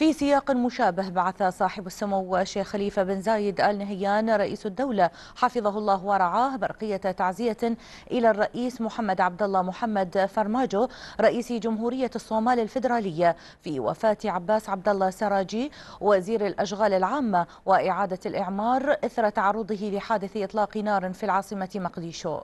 في سياق مشابه بعث صاحب السمو الشيخ خليفة بن زايد آل نهيان رئيس الدولة حفظه الله ورعاه برقية تعزية إلى الرئيس محمد عبد الله محمد فرماجو رئيس جمهورية الصومال الفيدرالية في وفاة عباس عبد الله سراجي وزير الأشغال العامة وإعادة الإعمار إثر تعرضه لحادث إطلاق نار في العاصمة مقديشو